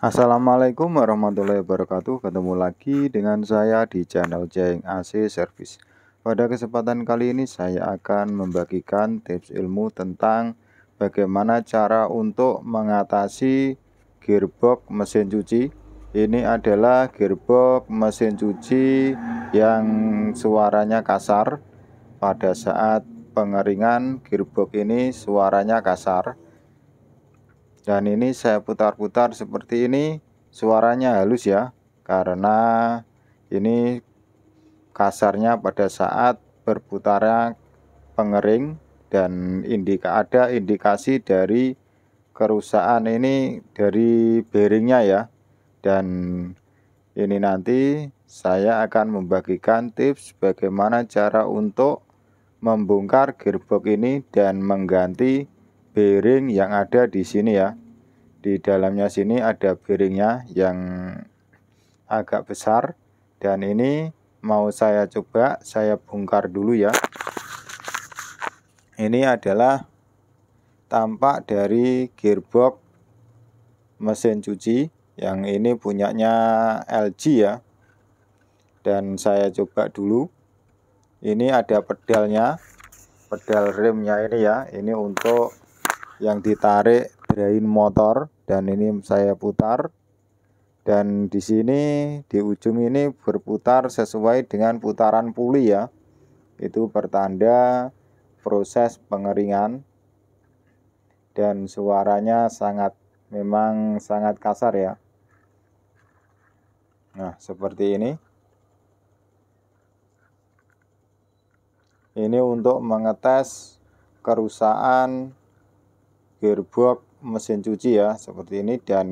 Assalamualaikum warahmatullahi wabarakatuh Ketemu lagi dengan saya di channel Jeng AC Service Pada kesempatan kali ini saya akan membagikan tips ilmu tentang Bagaimana cara untuk mengatasi gearbox mesin cuci Ini adalah gearbox mesin cuci yang suaranya kasar Pada saat pengeringan gearbox ini suaranya kasar dan ini saya putar-putar seperti ini suaranya halus ya karena ini kasarnya pada saat berputarnya pengering dan indika ada indikasi dari kerusakan ini dari bearingnya ya dan ini nanti saya akan membagikan tips bagaimana cara untuk membongkar gearbox ini dan mengganti bearing yang ada di sini ya. Di dalamnya sini ada bearingnya yang agak besar dan ini mau saya coba saya bongkar dulu ya. Ini adalah tampak dari gearbox mesin cuci yang ini punyanya LG ya. Dan saya coba dulu. Ini ada pedalnya pedal remnya ini ya ini untuk yang ditarik drain motor dan ini saya putar dan di sini di ujung ini berputar sesuai dengan putaran puli ya itu pertanda proses pengeringan dan suaranya sangat memang sangat kasar ya nah seperti ini ini untuk mengetes kerusakan gearbox mesin cuci ya seperti ini dan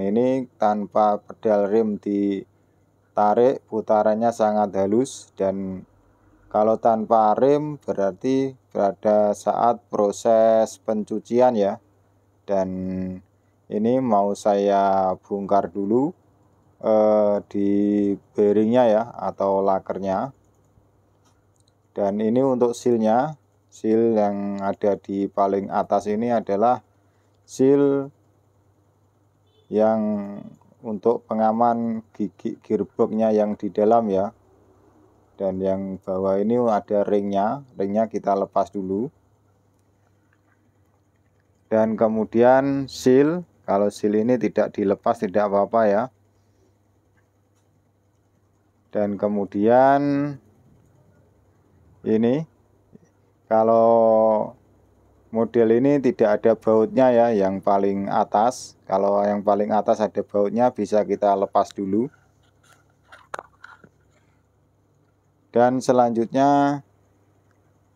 ini tanpa pedal rem ditarik putarannya sangat halus dan kalau tanpa rem berarti berada saat proses pencucian ya dan ini mau saya bongkar dulu eh, di bearingnya ya atau lakernya dan ini untuk sealnya Seal yang ada di paling atas ini adalah seal yang untuk pengaman gigi gearboxnya yang di dalam ya dan yang bawah ini ada ringnya ringnya kita lepas dulu dan kemudian seal kalau seal ini tidak dilepas tidak apa-apa ya dan kemudian ini kalau model ini tidak ada bautnya ya yang paling atas kalau yang paling atas ada bautnya bisa kita lepas dulu dan selanjutnya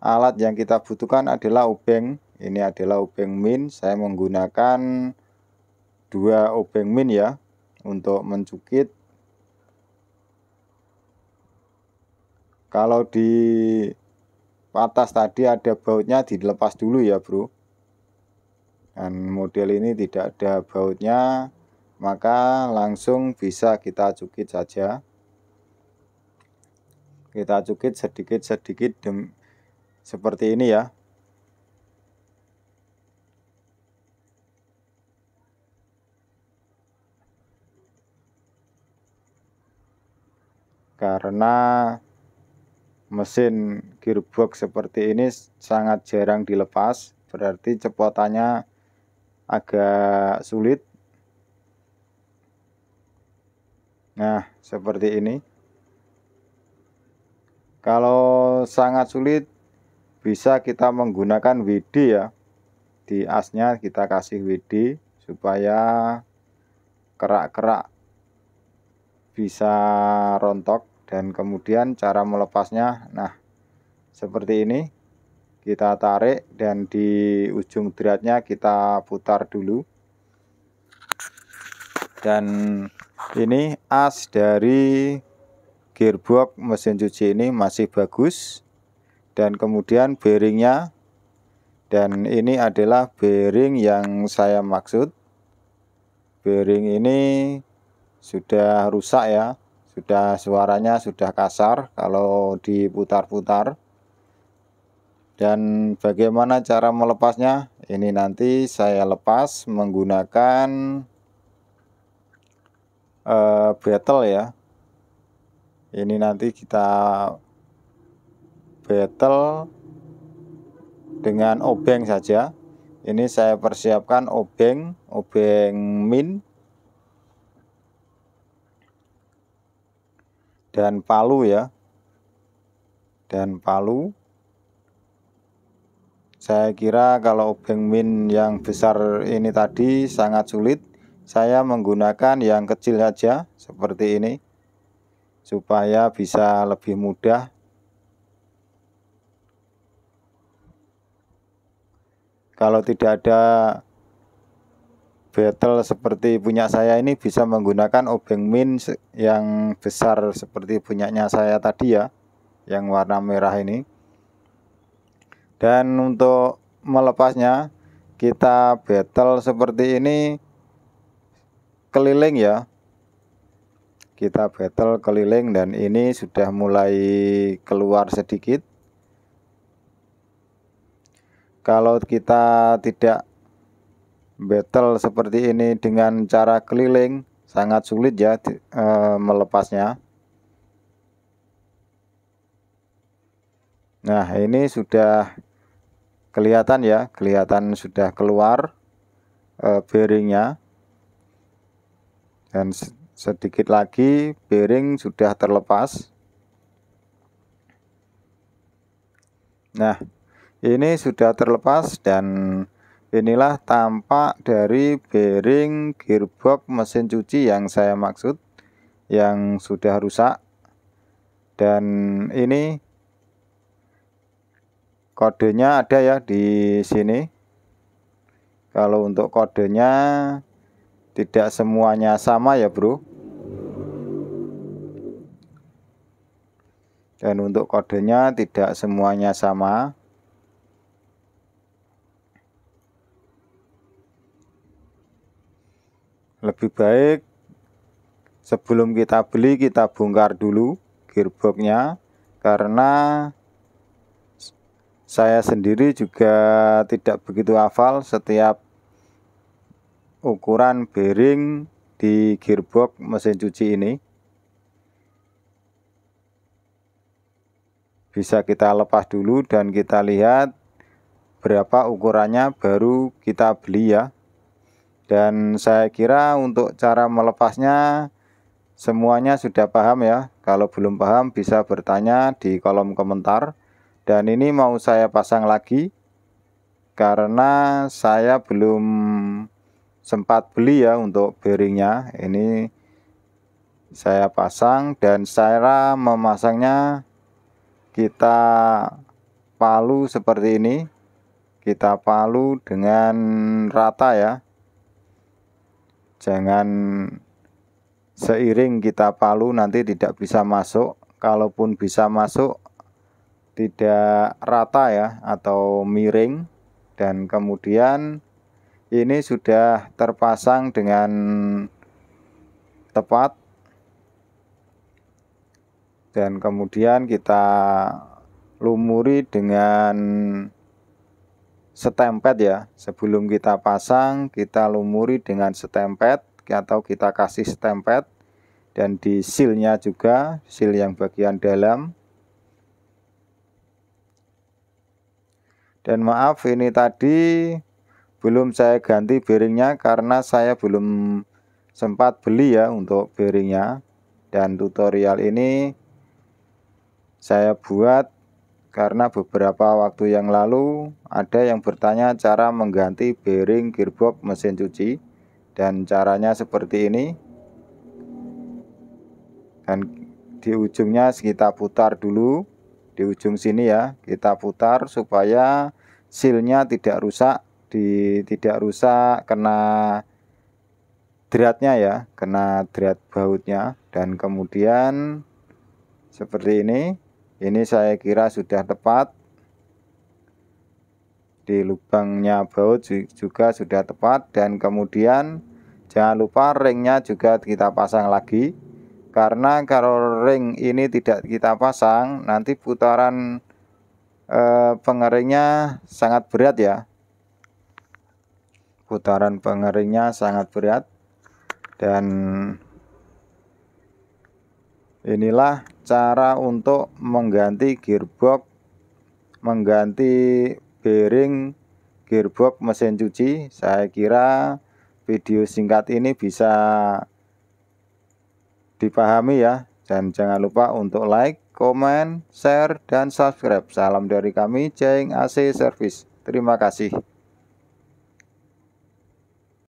alat yang kita butuhkan adalah obeng ini adalah obeng min saya menggunakan dua obeng min ya untuk mencukit kalau di patas tadi ada bautnya dilepas dulu ya bro dan model ini tidak ada bautnya maka langsung bisa kita cukit saja kita cukit sedikit-sedikit seperti ini ya karena mesin gearbox seperti ini sangat jarang dilepas berarti cepotannya agak sulit nah seperti ini kalau sangat sulit bisa kita menggunakan WD ya di asnya kita kasih WD supaya kerak-kerak bisa rontok dan kemudian cara melepasnya nah seperti ini kita tarik dan di ujung dratnya kita putar dulu dan ini as dari gearbox mesin cuci ini masih bagus dan kemudian bearingnya dan ini adalah bearing yang saya maksud bearing ini sudah rusak ya sudah suaranya sudah kasar kalau diputar-putar dan bagaimana cara melepasnya ini nanti saya lepas menggunakan uh, battle ya ini nanti kita battle dengan obeng saja ini saya persiapkan obeng obeng min dan Palu ya. Dan Palu. Saya kira kalau Bengmin yang besar ini tadi sangat sulit. Saya menggunakan yang kecil saja seperti ini. Supaya bisa lebih mudah kalau tidak ada battle seperti punya saya ini bisa menggunakan obeng min yang besar seperti punyanya saya tadi ya yang warna merah ini dan untuk melepasnya kita battle seperti ini keliling ya kita battle keliling dan ini sudah mulai keluar sedikit kalau kita tidak battle seperti ini dengan cara keliling sangat sulit ya e, melepasnya nah ini sudah kelihatan ya kelihatan sudah keluar e, bearingnya dan sedikit lagi bearing sudah terlepas nah ini sudah terlepas dan Inilah tampak dari bearing gearbox mesin cuci yang saya maksud yang sudah rusak. Dan ini kodenya ada ya di sini. Kalau untuk kodenya tidak semuanya sama ya, Bro. Dan untuk kodenya tidak semuanya sama. Lebih baik sebelum kita beli kita bongkar dulu gearboxnya karena saya sendiri juga tidak begitu hafal setiap ukuran bearing di gearbox mesin cuci ini bisa kita lepas dulu dan kita lihat berapa ukurannya baru kita beli ya dan saya kira untuk cara melepasnya semuanya sudah paham ya. Kalau belum paham bisa bertanya di kolom komentar. Dan ini mau saya pasang lagi karena saya belum sempat beli ya untuk bearingnya. Ini saya pasang dan saya memasangnya kita palu seperti ini. Kita palu dengan rata ya. Jangan seiring kita palu nanti tidak bisa masuk. Kalaupun bisa masuk tidak rata ya atau miring dan kemudian ini sudah terpasang dengan tepat dan kemudian kita lumuri dengan setempet ya sebelum kita pasang kita lumuri dengan setempet atau kita kasih setempet dan di sealnya juga seal yang bagian dalam dan maaf ini tadi belum saya ganti bearingnya karena saya belum sempat beli ya untuk bearingnya dan tutorial ini saya buat karena beberapa waktu yang lalu ada yang bertanya cara mengganti bearing gearbox mesin cuci dan caranya seperti ini dan di ujungnya kita putar dulu di ujung sini ya kita putar supaya sealnya tidak rusak di tidak rusak kena dratnya ya kena drat bautnya dan kemudian seperti ini ini saya kira sudah tepat. Di lubangnya baut juga sudah tepat dan kemudian jangan lupa ringnya juga kita pasang lagi karena kalau ring ini tidak kita pasang nanti putaran eh, pengeringnya sangat berat ya putaran pengeringnya sangat berat dan Inilah cara untuk mengganti gearbox, mengganti bearing gearbox mesin cuci. Saya kira video singkat ini bisa dipahami ya. Dan jangan lupa untuk like, comment, share, dan subscribe. Salam dari kami, Ceng AC Service. Terima kasih.